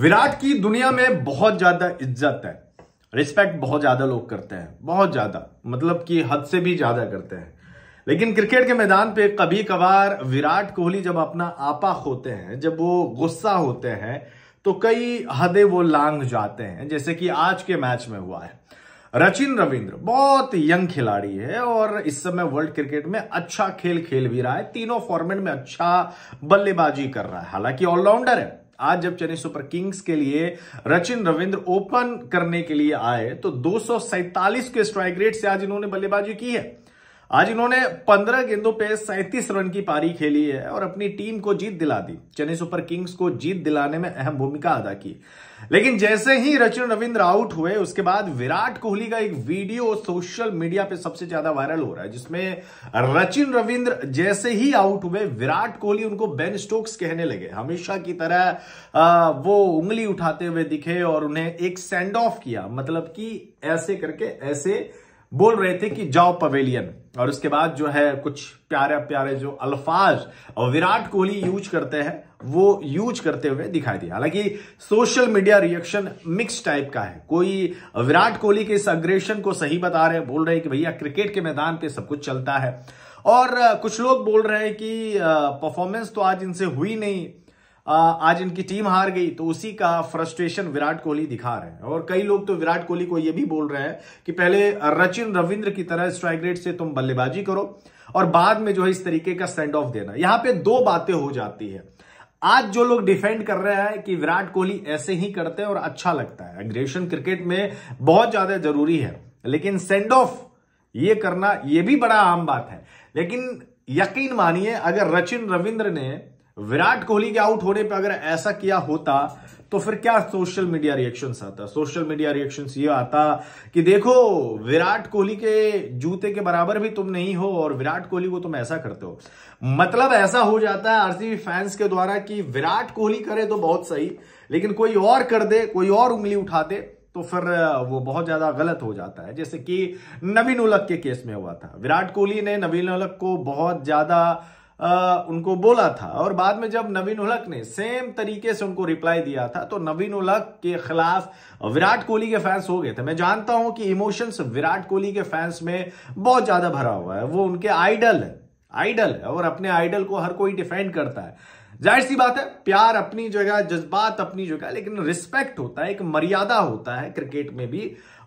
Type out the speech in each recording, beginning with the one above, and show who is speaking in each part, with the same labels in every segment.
Speaker 1: विराट की दुनिया में बहुत ज्यादा इज्जत है रिस्पेक्ट बहुत ज्यादा लोग करते हैं बहुत ज्यादा मतलब कि हद से भी ज्यादा करते हैं लेकिन क्रिकेट के मैदान पे कभी कभार विराट कोहली जब अपना आपा होते हैं जब वो गुस्सा होते हैं तो कई हदें वो लांग जाते हैं जैसे कि आज के मैच में हुआ है रचिन रविंद्र बहुत यंग खिलाड़ी है और इस समय वर्ल्ड क्रिकेट में अच्छा खेल खेल भी रहा है तीनों फॉर्मेट में अच्छा बल्लेबाजी कर रहा है हालांकि ऑलराउंडर है आज जब चेन्नई सुपर किंग्स के लिए रचिन रविंद्र ओपन करने के लिए आए तो दो के स्ट्राइक रेट से आज इन्होंने बल्लेबाजी की है आज इन्होंने 15 गेंदों पे 37 रन की पारी खेली है और अपनी टीम को जीत दिला दी चेन्नई सुपर किंग्स को जीत दिलाने में अहम भूमिका अदा की लेकिन जैसे ही रचिन रविंद्र आउट हुए उसके बाद विराट कोहली का एक वीडियो सोशल मीडिया पे सबसे ज्यादा वायरल हो रहा है जिसमें रचिन रविंद्र जैसे ही आउट हुए विराट कोहली उनको बेन स्टोक्स कहने लगे हमेशा की तरह वो उंगली उठाते हुए दिखे और उन्हें एक सेंड ऑफ किया मतलब कि ऐसे करके ऐसे बोल रहे थे कि जाओ पवेलियन और उसके बाद जो है कुछ प्यारे प्यारे जो अल्फाज और विराट कोहली यूज करते हैं वो यूज करते हुए दिखाई दिया हालांकि social media reaction mix type का है कोई विराट कोहली के इस अग्रेशन को सही बता रहे बोल रहे हैं कि भैया क्रिकेट के मैदान पे सब कुछ चलता है और कुछ लोग बोल रहे हैं कि परफॉर्मेंस तो आज इनसे हुई नहीं आज इनकी टीम हार गई तो उसी का फ्रस्ट्रेशन विराट कोहली दिखा रहे हैं और कई लोग तो विराट कोहली को यह भी बोल रहे हैं कि पहले रचिन रविंद्र की तरह स्ट्राइक रेट से तुम बल्लेबाजी करो और बाद में जो है इस तरीके का सेंड ऑफ देना यहां पे दो बातें हो जाती है आज जो लोग डिफेंड कर रहे हैं कि विराट कोहली ऐसे ही करते हैं और अच्छा लगता है अग्रेशन क्रिकेट में बहुत ज्यादा जरूरी है लेकिन सेंड ऑफ ये करना यह भी बड़ा आम बात है लेकिन यकीन मानिए अगर रचिन रविंद्र ने विराट कोहली के आउट होने पर अगर ऐसा किया होता तो फिर क्या सोशल मीडिया रिएक्शंस आता सोशल मीडिया रिएक्शंस ये आता कि देखो विराट कोहली के जूते के बराबर भी तुम नहीं हो और विराट कोहली को तुम ऐसा करते हो मतलब ऐसा हो जाता है आरसीबी फैंस के द्वारा कि विराट कोहली करे तो बहुत सही लेकिन कोई और कर दे कोई और उंगली उठा दे तो फिर वो बहुत ज्यादा गलत हो जाता है जैसे कि नवीन उलक के केस में हुआ था विराट कोहली ने नवीन उलक को बहुत ज्यादा उनको बोला था और बाद में जब नवीन उलक ने सेम तरीके से उनको रिप्लाई दिया था तो नवीन उलक के खिलाफ विराट कोहली के फैंस हो गए थे मैं जानता हूं कि इमोशंस विराट कोहली के फैंस में बहुत ज्यादा भरा हुआ है वो उनके आइडल है आइडल है और अपने आइडल को हर कोई डिफेंड करता है जाहिर सी बात है प्यार अपनी जगह जज्बात अपनी जगह लेकिन रिस्पेक्ट होता है एक मर्यादा होता है क्रिकेट में भी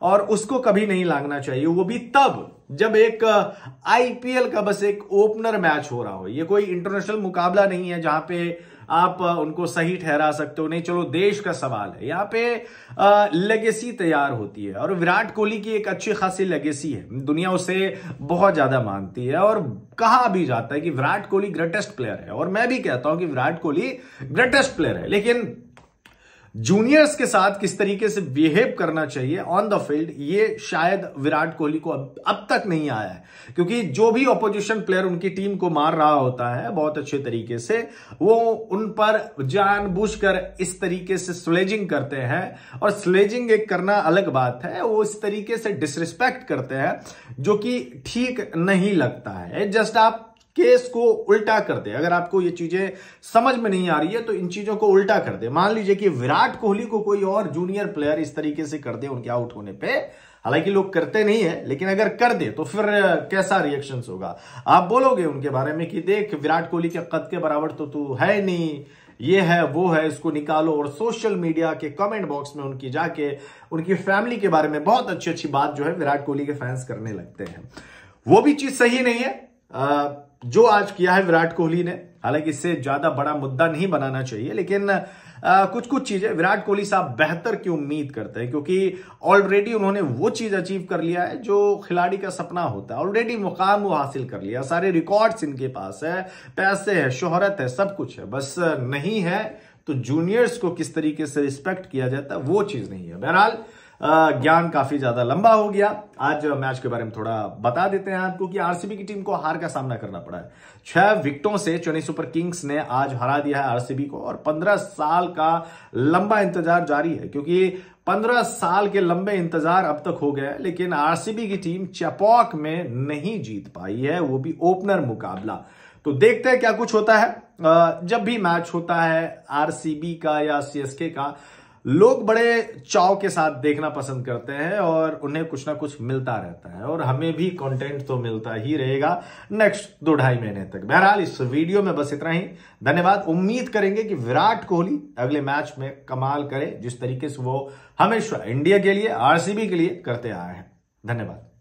Speaker 1: और उसको कभी नहीं लागना चाहिए वो भी तब जब एक आईपीएल uh, का बस एक ओपनर मैच हो रहा हो ये कोई इंटरनेशनल मुकाबला नहीं है जहां पे आप उनको सही ठहरा सकते हो नहीं चलो देश का सवाल है यहाँ पे लेगेसी तैयार होती है और विराट कोहली की एक अच्छी खासी लेगेसी है दुनिया उसे बहुत ज्यादा मानती है और कहा भी जाता है कि विराट कोहली ग्रेटेस्ट प्लेयर है और मैं भी कहता हूं कि विराट कोहली ग्रेटेस्ट प्लेयर है लेकिन जूनियर्स के साथ किस तरीके से बिहेव करना चाहिए ऑन द फील्ड ये शायद विराट कोहली को अब, अब तक नहीं आया है क्योंकि जो भी ऑपोजिशन प्लेयर उनकी टीम को मार रहा होता है बहुत अच्छे तरीके से वो उन पर जानबूझकर इस तरीके से स्लेजिंग करते हैं और स्लेजिंग एक करना अलग बात है वो इस तरीके से डिसरिस्पेक्ट करते हैं जो कि ठीक नहीं लगता है जस्ट आप केस को उल्टा कर दे अगर आपको ये चीजें समझ में नहीं आ रही है तो इन चीजों को उल्टा कर दे मान लीजिए कि विराट कोहली को कोई और जूनियर प्लेयर इस तरीके से कर दे उनके आउट होने पे हालांकि लोग करते नहीं है लेकिन अगर कर दे तो फिर कैसा रिएक्शन होगा आप बोलोगे उनके बारे में कि देख विराट कोहली के कद के बराबर तो तू है नहीं ये है वो है इसको निकालो और सोशल मीडिया के कमेंट बॉक्स में उनकी जाके उनकी फैमिली के बारे में बहुत अच्छी अच्छी बात जो है विराट कोहली के फैंस करने लगते हैं वो भी चीज सही नहीं है आ, जो आज किया है विराट कोहली ने हालांकि इससे ज्यादा बड़ा मुद्दा नहीं बनाना चाहिए लेकिन आ, कुछ कुछ चीजें विराट कोहली साहब बेहतर की उम्मीद करते हैं क्योंकि ऑलरेडी उन्होंने वो चीज अचीव कर लिया है जो खिलाड़ी का सपना होता है ऑलरेडी मुकाम वो हासिल कर लिया सारे रिकॉर्ड्स इनके पास है पैसे है शोहरत है सब कुछ है बस नहीं है तो जूनियर्स को किस तरीके से रिस्पेक्ट किया जाता है वो चीज नहीं है बहरहाल ज्ञान काफी ज्यादा लंबा हो गया आज मैच के बारे में थोड़ा बता देते हैं आपको कि आरसीबी की टीम को हार का सामना करना पड़ा है छह विकटों से चेन्नई सुपर किंग्स ने आज हरा दिया है आरसीबी को और पंद्रह साल का लंबा इंतजार जारी है क्योंकि पंद्रह साल के लंबे इंतजार अब तक हो गए लेकिन आरसीबी की टीम चपौक में नहीं जीत पाई है वो भी ओपनर मुकाबला तो देखते हैं क्या कुछ होता है जब भी मैच होता है आरसीबी का या सीएसके का लोग बड़े चाव के साथ देखना पसंद करते हैं और उन्हें कुछ ना कुछ मिलता रहता है और हमें भी कंटेंट तो मिलता ही रहेगा नेक्स्ट दो ढाई महीने तक बहरहाल इस वीडियो में बस इतना ही धन्यवाद उम्मीद करेंगे कि विराट कोहली अगले मैच में कमाल करे जिस तरीके से वो हमेशा इंडिया के लिए आरसीबी के लिए करते आए हैं धन्यवाद